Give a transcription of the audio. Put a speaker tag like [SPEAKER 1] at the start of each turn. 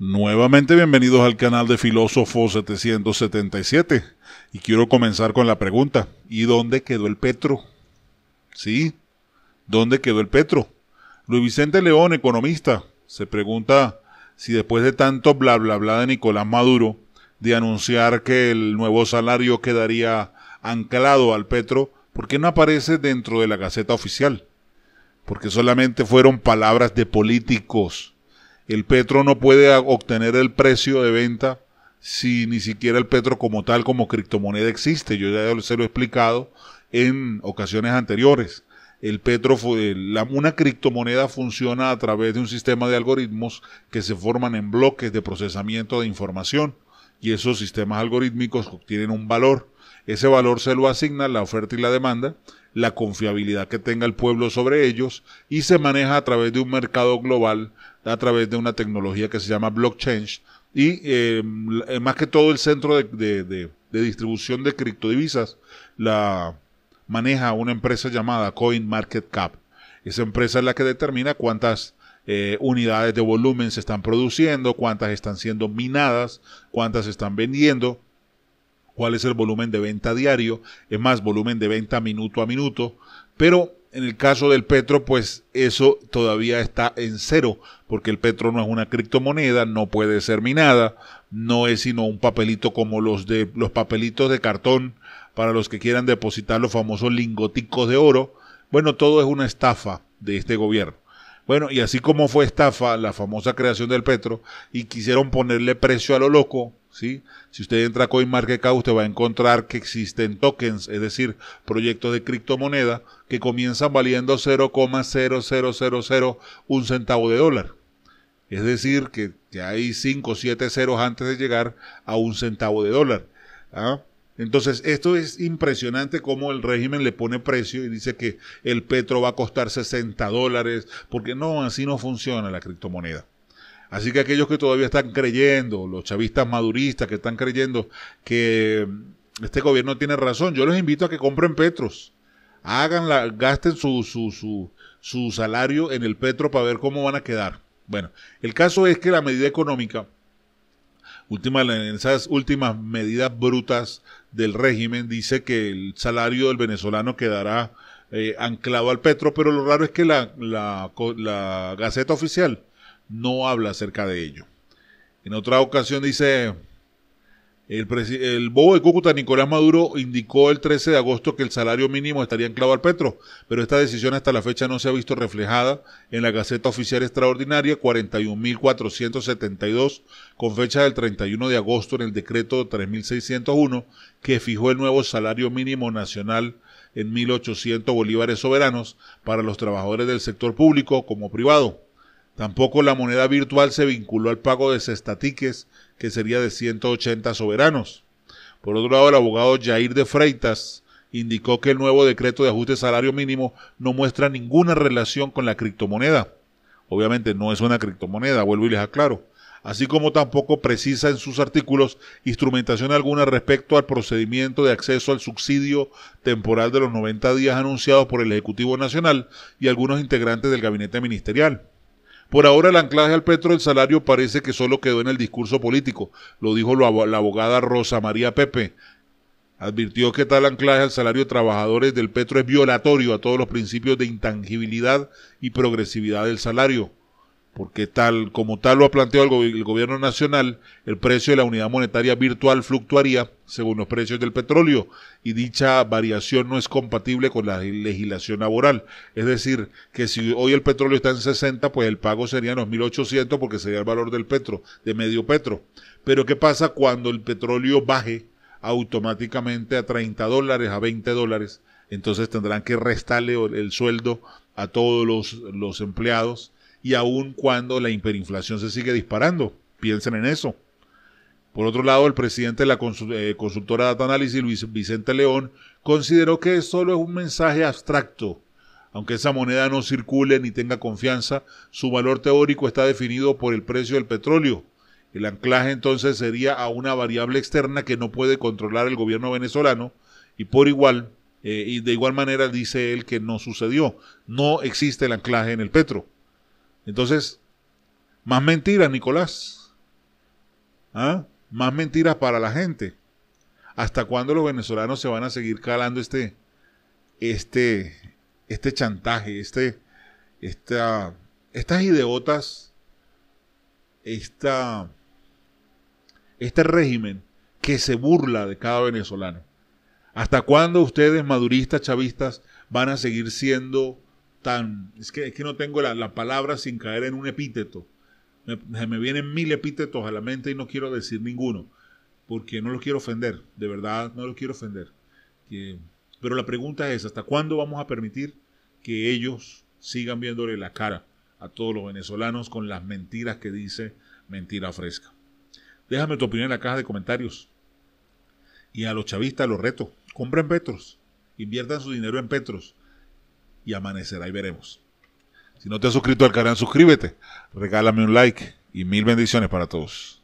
[SPEAKER 1] Nuevamente bienvenidos al canal de Filósofo 777 y quiero comenzar con la pregunta, ¿y dónde quedó el Petro? Sí, ¿dónde quedó el Petro? Luis Vicente León, economista, se pregunta si después de tanto bla bla bla de Nicolás Maduro, de anunciar que el nuevo salario quedaría anclado al Petro, ¿por qué no aparece dentro de la Gaceta Oficial? Porque solamente fueron palabras de políticos el petro no puede obtener el precio de venta si ni siquiera el petro como tal, como criptomoneda existe. Yo ya se lo he explicado en ocasiones anteriores. El petro, la, una criptomoneda funciona a través de un sistema de algoritmos que se forman en bloques de procesamiento de información y esos sistemas algorítmicos tienen un valor ese valor se lo asigna la oferta y la demanda, la confiabilidad que tenga el pueblo sobre ellos y se maneja a través de un mercado global, a través de una tecnología que se llama blockchain y eh, eh, más que todo el centro de, distribución de criptodivisas la maneja una empresa llamada CoinMarketCap. Esa empresa es la que determina cuántas eh, unidades de volumen se están produciendo, cuántas están siendo minadas, cuántas están vendiendo cuál es el volumen de venta diario, es más, volumen de venta minuto a minuto, pero en el caso del petro, pues eso todavía está en cero, porque el petro no es una criptomoneda, no puede ser minada, no es sino un papelito como los de los papelitos de cartón para los que quieran depositar los famosos lingoticos de oro. Bueno, todo es una estafa de este gobierno. Bueno, y así como fue estafa la famosa creación del petro y quisieron ponerle precio a lo loco, si usted entra a CoinMarketCap, usted va a encontrar que existen tokens, es decir, proyectos de criptomoneda que comienzan valiendo 0,00001 un centavo de dólar. Es decir, que, ya hay 5 o 7 ceros antes de llegar a un centavo de dólar. ¿ah? Entonces, esto es impresionante cómo el régimen le pone precio y dice que el petro va a costar 60 dólares, porque no, así no funciona la criptomoneda. Así que aquellos que todavía están creyendo, los chavistas maduristas que están creyendo que mm, este gobierno tiene razón, yo les invito a que compren Petros. Hagan gasten su, su, su, salario en el Petro para ver cómo van a quedar. Bueno, el caso es que la medida económica, última, en esas últimas medidas brutas del régimen, dice que el salario del venezolano quedará eh, anclado al Petro, pero lo raro es que la, la Gaceta Oficial no habla acerca de ello. En otra ocasión dice, el, bobo de Cúcuta, Nicolás Maduro, indicó el 13 de agosto que el salario mínimo estaría anclado al petro, pero esta decisión hasta la fecha no se ha visto reflejada en la Gaceta Oficial Extraordinaria 41.472, con fecha del 31 de agosto en el decreto 3.601, que fijó el nuevo salario mínimo nacional en 1.800 bolívares soberanos para los trabajadores del sector público como privado. Tampoco la moneda virtual se vinculó al pago de cestatiques, que sería de 180 soberanos. Por otro lado, el abogado Jair de Freitas indicó que el nuevo decreto de ajuste salario mínimo no muestra ninguna relación con la criptomoneda. Obviamente no es una criptomoneda, vuelvo y les aclaro. Así como tampoco precisa en sus artículos instrumentación alguna respecto al procedimiento de acceso al subsidio temporal de los 90 días anunciados por el Ejecutivo Nacional y algunos integrantes del gabinete ministerial. Por ahora el anclaje al petro del salario parece que solo quedó en el discurso político, lo dijo la abogada Rosa María Pepe. Advirtió que tal anclaje al salario de trabajadores del petro es violatorio a todos los principios de intangibilidad y progresividad del salario porque tal como tal lo ha planteado el, gobierno nacional, el precio de la unidad monetaria virtual fluctuaría según los precios del petróleo y dicha variación no es compatible con la legislación laboral. Es decir, que si hoy el petróleo está en 60, pues el pago sería en los 1800 porque sería el valor del petro, de medio petro. Pero ¿qué pasa cuando el petróleo baje automáticamente a 30 dólares, a 20 dólares? Entonces tendrán que restarle el sueldo a todos los empleados y aun cuando la hiperinflación se sigue disparando. Piensen en eso. Por otro lado, el presidente de la eh, consultora Data Analysis, Luis Vicente León, consideró que solo es un mensaje abstracto. Aunque esa moneda no circule ni tenga confianza, su valor teórico está definido por el precio del petróleo. El anclaje entonces sería a una variable externa que no puede controlar el gobierno venezolano y por igual, eh, y de igual manera dice él que no sucedió. No existe el anclaje en el petro. Entonces, más mentiras, Nicolás. ¿Ah? Más mentiras para la gente. ¿Hasta cuándo los venezolanos se van a seguir calando este, este, este chantaje, este, esta, estas ideotas, este régimen que se burla de cada venezolano? ¿Hasta cuándo ustedes, maduristas, chavistas, van a seguir siendo es que, no tengo la, palabra sin caer en un epíteto. Me, me vienen mil epítetos a la mente y no quiero decir ninguno, porque no los quiero ofender, de verdad no los quiero ofender. pero la pregunta es, ¿hasta cuándo vamos a permitir que ellos sigan viéndole la cara a todos los venezolanos con las mentiras que dice mentira fresca? Déjame tu opinión en la caja de comentarios. Y a los chavistas los reto. Compren Petros. Inviertan su dinero en Petros y amanecerá y veremos. Si no te has suscrito al canal, suscríbete, regálame un like y mil bendiciones para todos.